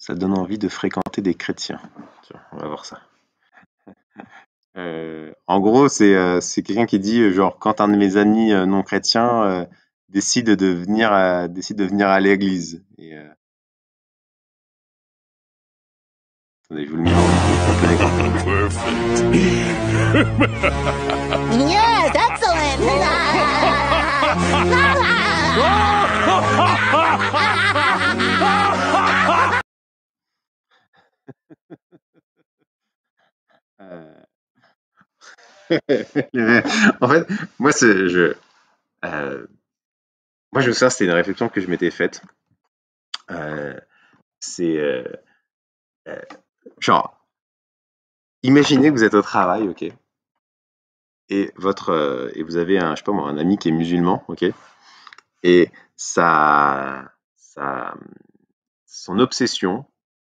Ça donne envie de fréquenter des chrétiens. on va voir ça. Euh, en gros, c'est euh, c'est quelqu'un qui dit euh, genre quand un de mes amis non chrétiens décide de venir à, décide de venir à l'église. Et, Attendez, je vous le mets en, en fait, moi, je, euh, moi, je me souviens, c'était une réflexion que je m'étais faite. Euh, c'est euh, genre, imaginez que vous êtes au travail, ok, et votre et vous avez un, je sais pas moi, un ami qui est musulman, ok, et ça ça son obsession,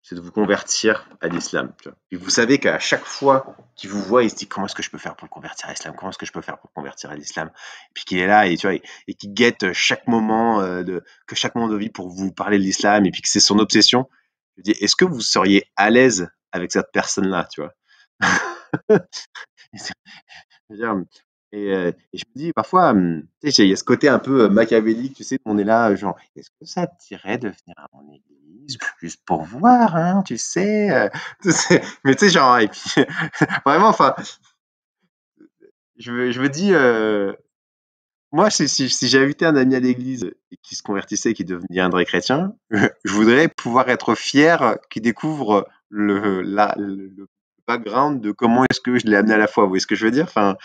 c'est de vous convertir à l'islam. Et vous savez qu'à chaque fois qu'il vous voit, il se dit comment est-ce que je peux faire pour le convertir à l'islam Comment est-ce que je peux faire pour le convertir à l'islam Puis qu'il est là et tu vois, et, qu'il guette chaque moment euh, de que chaque moment de vie pour vous parler de l'islam et puis que c'est son obsession. Je dis est-ce que vous seriez à l'aise avec cette personne-là, tu vois Euh, et, je me dis, parfois, hum, tu sais, il y a ce côté un peu euh, machiavélique, tu sais, on est là, euh, genre, est-ce que ça te tirait de venir à mon église juste pour voir, hein, tu sais, Mais tu sais, genre, et puis, vraiment, enfin, je, je me dis, moi, si, si, si j'invitais un ami à l'église qui se convertissait et qui deviendrait chrétien, je voudrais pouvoir être fier qu'il découvre le, la, le background de comment est-ce que je l'ai amené à la foi. Vous voyez ce que je veux dire enfin,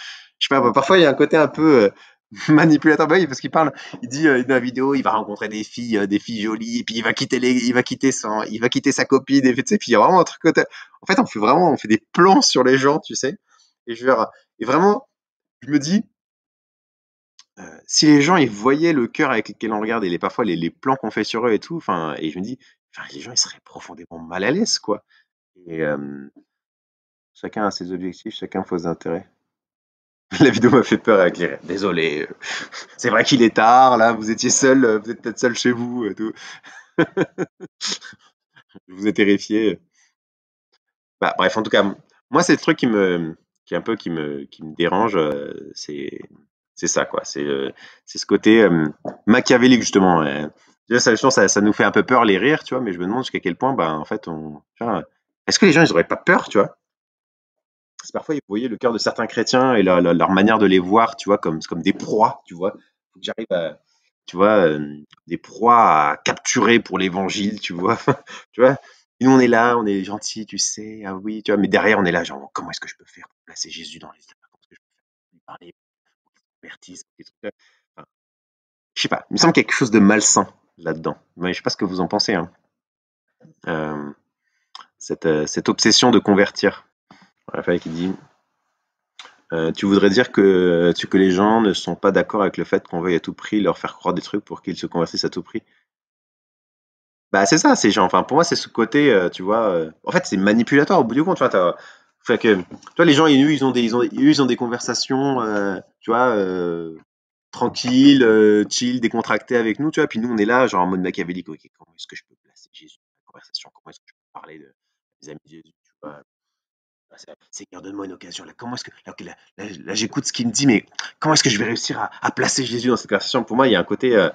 je sais pas, bah, parfois il y a un côté un peu euh, manipulateur bah parce qu'il parle il dit dans euh, la vidéo il va rencontrer des filles euh, des filles jolies et puis il va quitter les il va quitter son il va quitter sa copine et tu puis il y a vraiment un truc en fait on fait vraiment on fait des plans sur les gens tu sais et je et vraiment je me dis si les gens ils voyaient le cœur avec lequel on regarde et les parfois les, plans qu'on fait sur eux et tout enfin et je me dis les gens ils seraient profondément mal à l'aise quoi et chacun a ses objectifs chacun a ses intérêts La vidéo m'a fait peur avec les Désolé. Euh. C'est vrai qu'il est tard, là, vous étiez seul, euh, vous êtes peut-être seul chez vous et euh, tout. Je vous ai terrifié. Bah, bref, en tout cas, moi, c'est le truc qui me, qui un peu qui me, qui me dérange, c'est, c'est ça, quoi. C'est, c'est ce côté machiavélique, justement. Ça, ça, ça, nous fait un peu peur les rires, tu vois, mais je me demande jusqu'à quel point, bah, en fait, on, est-ce que les gens, ils auraient pas peur, tu vois? parfois, vous voyez le cœur de certains chrétiens et leur manière de les voir, tu vois, comme, comme des proies, tu vois. Faut que j'arrive à, tu vois, euh, des proies à capturer pour l'évangile, tu vois. tu vois nous, on est là, on est gentil, tu sais, ah oui, tu vois, mais derrière, on est là, genre, comment est-ce que je peux faire pour placer Jésus dans les Comment est-ce que je peux faire pour parler, sais pas, il me semble quelque chose de malsain là-dedans. Mais je sais pas ce que vous en pensez, hein. euh, euh, cette obsession de convertir. Raphaël qui dit euh, tu voudrais dire que, que les gens ne sont pas d'accord avec le fait qu'on veuille à tout prix leur faire croire des trucs pour qu'ils se convertissent à tout prix. Bah c'est ça, ces gens. Enfin pour moi c'est ce côté, euh, tu vois. Euh, en fait c'est manipulateur au bout du compte. Tu vois, que, toi les gens ils, ils ont des ils ont, des conversations, tu vois, tranquilles, chill, décontractées avec nous, tu vois. Puis nous on est là genre en mode machiavélique. Ok, comment est-ce que je peux placer Jésus dans la conversation Comment est-ce que je peux parler de, mes amis Jésus ah, Seigneur, donne-moi une occasion. Là, comment est-ce que là, j'écoute ce qu'il me dit, mais comment est-ce que je vais réussir à, placer Jésus dans cette conversation Pour moi, il y a un côté, euh,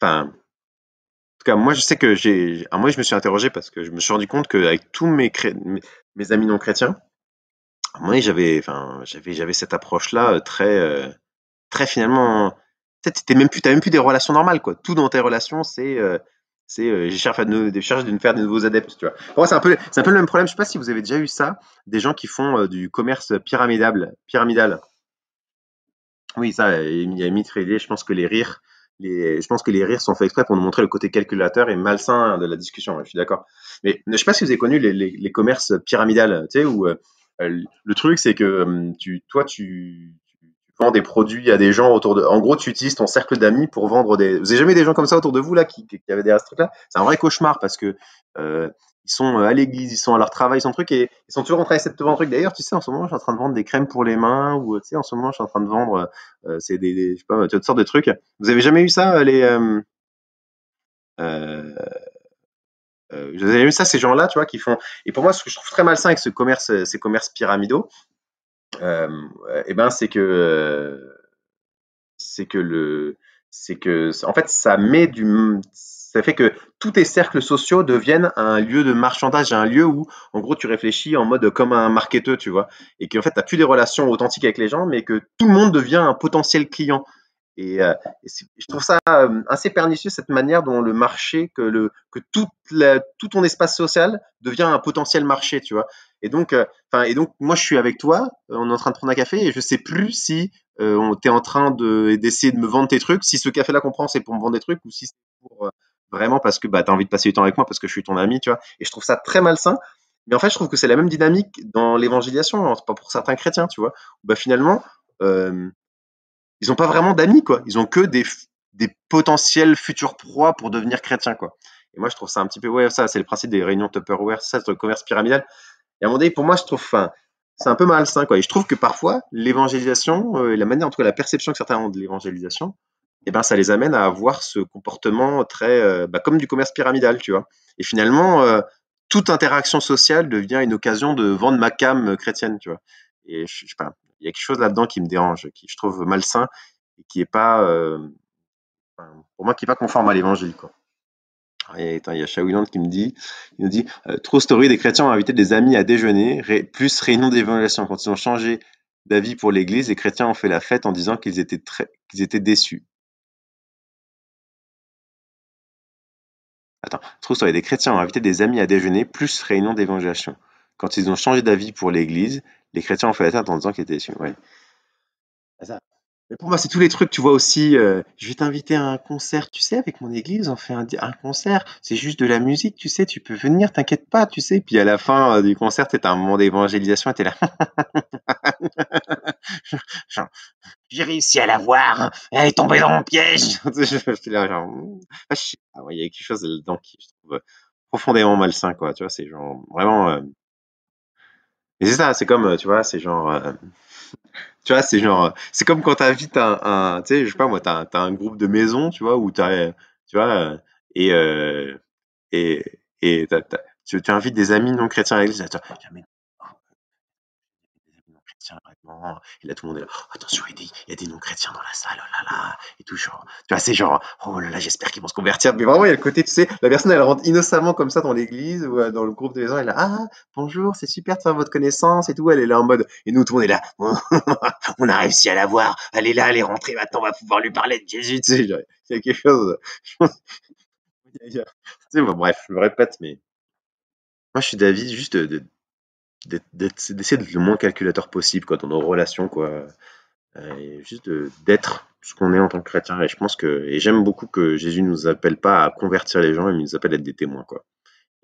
enfin, en tout cas, moi, je sais que j'ai, moi, je me suis interrogé parce que je me suis rendu compte qu'avec tous mes, amis non chrétiens, moi, j'avais, enfin, j'avais, j'avais cette approche-là euh, très, euh, très finalement, tu même plus, t'as même plus des relations normales, quoi. Tout dans tes relations, c'est c'est euh, je cherche, à de, d'une faire de nouveaux adeptes. Tu vois. Pour moi, c'est un, peu, c'est un peu le même problème. Je ne sais pas si vous avez déjà eu ça, des gens qui font euh, du commerce pyramidal. pyramidal. Oui, ça, il y a une je pense que les rires. Les, je pense que les rires sont faits exprès pour nous montrer le côté calculateur et malsain de la discussion. Je suis d'accord. Mais je ne sais pas si vous avez connu les, commerces pyramidales, tu sais, où euh, le truc, c'est que tu, toi, tu, des produits à des gens autour de. En gros, tu utilises ton cercle d'amis pour vendre des. Vous avez jamais des gens comme ça autour de vous là qui, avaient des trucs là C'est un vrai cauchemar parce que euh, ils sont euh, à l'église, ils sont à leur travail, ils sont truc et ils sont toujours en train de te vendre un truc. D'ailleurs, tu sais, en ce moment, je suis en train de vendre des crèmes pour les mains ou euh, tu sais, en ce moment, je suis en train de vendre c'est des, je sais pas, toutes sortes de trucs. Vous avez jamais eu ça les euh, euh, vous avez vu ça, ces gens-là, tu vois, qui font. Et pour moi, ce que je trouve très malsain avec ce commerce, ces commerces pyramidaux, et euh, eh ben c'est que c'est que le c'est que en fait ça met du ça fait que tous tes cercles sociaux deviennent un lieu de marchandage, un lieu où en gros tu réfléchis en mode comme un marketeur, tu vois, et qu'en fait tu n'as plus des relations authentiques avec les gens, mais que tout le monde devient un potentiel client. Et, euh, je trouve ça euh, assez pernicieux, cette manière dont le marché, que, le, que toute tout ton espace social devient un potentiel marché, tu vois. Et donc, euh, enfin, et donc, moi, je suis avec toi, on est en train de prendre un café et je sais plus si tu on t'es en train d'essayer de, me vendre tes trucs, si ce café-là qu'on prend, c'est pour me vendre des trucs ou si c'est pour vraiment parce que bah, tu as envie de passer du temps avec moi parce que je suis ton ami, tu vois. Et je trouve ça très malsain. Mais en fait, je trouve que c'est la même dynamique dans l'évangélisation, hein, pas pour certains chrétiens, tu vois. Bah, finalement, ils n'ont pas vraiment d'amis, quoi. Ils ont que des, potentiels futurs proies pour devenir chrétiens, quoi. Et moi, je trouve ça un petit peu, ouais, ça, c'est le principe des réunions Tupperware, ça, c'est le commerce pyramidal. Et à mon moment pour moi, je trouve, enfin, c'est un peu malsain, quoi. Et je trouve que parfois, l'évangélisation, euh, et la manière, en tout cas, la perception que certains ont de l'évangélisation, eh ben, ça les amène à avoir ce comportement très, euh, bah, comme du commerce pyramidal, tu vois. Et finalement, euh, toute interaction sociale devient une occasion de vendre ma cam chrétienne, tu vois. Et je, je sais pas, il y a quelque chose là-dedans qui me dérange, qui je trouve malsain et qui est pas, euh, pour moi, qui est pas conforme à l'évangile, il y a Shawiland qui me dit, il nous dit, euh, True Story, des chrétiens ont invité des amis à déjeuner, plus réunion d'évangélisation. Quand ils ont changé d'avis pour l'Église, les chrétiens ont fait la fête en disant qu'ils étaient, qu'ils étaient déçus. Attends, True Story, des chrétiens ont invité des amis à déjeuner, plus réunion d'évangélisation. Quand ils ont changé d'avis pour l'Église, les chrétiens ont fait la tête en disant qu'ils étaient Ouais. Mais pour moi, c'est tous les trucs, tu vois aussi, euh, je vais t'inviter à un concert, tu sais, avec mon église, on fait un, concert, c'est juste de la musique, tu sais, tu peux venir, t'inquiète pas, tu sais. Puis à la fin euh, du concert, c'est un moment d'évangélisation, t'es là. J'ai réussi à la voir, elle est tombée dans mon piège. j'étais là, genre, ah, il y a quelque chose dedans qui, je trouve, profondément malsain, quoi, tu vois, c'est genre, vraiment... Euh, et c'est ça, c'est comme, euh, tu vois, c'est genre. Euh, tu vois, c'est genre. Euh, c'est comme quand t'invites un. un tu sais, je sais pas moi, t'as, un groupe de maison, tu vois, où t'as. Tu vois, et. et. Et tu, tu, invites des amis non chrétiens à l'église il Et là, tout le monde est là, oh, attention, il y a des, non-chrétiens dans la salle, oh là là, et tout, genre, tu vois, c'est genre, oh là là, j'espère qu'ils vont se convertir. Mais vraiment, il y a le côté, tu sais, la personne, elle rentre innocemment comme ça dans l'église ou euh, dans le groupe de maison, elle est là, ah, bonjour, c'est super de faire votre connaissance et tout, elle est là en mode, et nous, tout le monde est là, on a réussi à la voir, elle est là, elle est rentrée, maintenant, on va pouvoir lui parler de Jésus, tu sais, il y a quelque chose. tu sais, bon, bref, je me répète, mais moi, je suis d'avis juste de d'essayer d'être le moins calculateur possible quoi, dans nos relations. Quoi. Euh, juste d'être ce qu'on est en tant que chrétien. Et je pense que, et j'aime beaucoup que Jésus ne nous appelle pas à convertir les gens, mais il nous appelle à être des témoins. Quoi.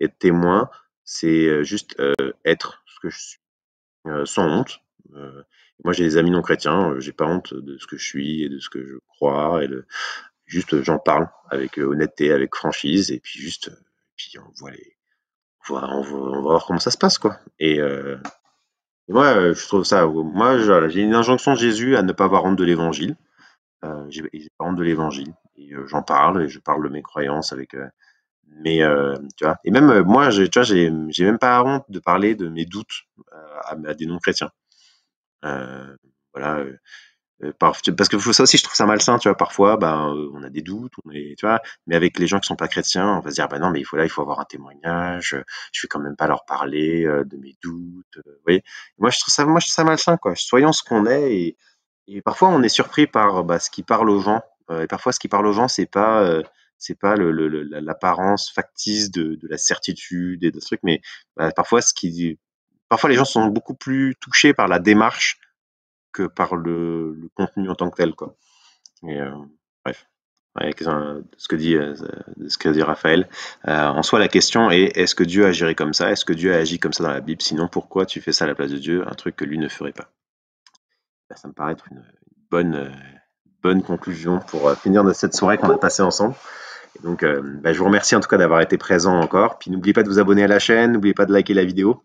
Être témoin, c'est euh, juste euh, être ce que je suis, sans honte. moi, j'ai des amis non chrétiens, j'ai pas honte de ce que je suis et de ce que je crois. Et le... Juste, j'en parle avec honnêteté, avec franchise, et puis juste, puis on voit les, on, va, voir comment ça se passe, quoi. Et, moi, euh, euh, je trouve ça. Moi, j'ai une injonction de Jésus à ne pas avoir honte de l'évangile. Euh, j'ai pas honte de l'évangile. Et euh, j'en parle, et je parle de mes croyances avec. mais tu vois, et même moi, je, tu j'ai même pas honte de parler de mes doutes à, à des non-chrétiens. voilà euh, parce que ça aussi, je trouve ça malsain, tu vois. Parfois, ben, on a des doutes, on est, tu vois. Mais avec les gens qui sont pas chrétiens, on va se dire, ben non, mais il faut là, il faut avoir un témoignage. Euh, je vais quand même pas leur parler euh, de mes doutes. Vous moi, je trouve ça, moi, je ça malsain, quoi. Soyons ce qu'on est, et, et, parfois, on est surpris par bah, ce qui parle aux gens. et parfois, ce qui parle aux gens, c'est pas, c'est pas l'apparence factice de, la certitude et de ce mais parfois, ce qui, parfois, les gens sont beaucoup plus touchés par la démarche que par le, contenu en tant que tel. Quoi. Et, euh, bref, avec ce que dit, euh, ce que dit Raphaël. Euh, en soi, la question est est-ce que Dieu a géré comme ça Est-ce que Dieu a agi comme ça dans la Bible Sinon, pourquoi tu fais ça à la place de Dieu Un truc que lui ne ferait pas. Bah, ça me paraît être une bonne, bonne conclusion pour finir de cette soirée qu'on a passée ensemble. donc, bah, je vous remercie en tout cas d'avoir été présent encore. Puis n'oubliez pas de vous abonner à la chaîne, n'oubliez pas de liker la vidéo.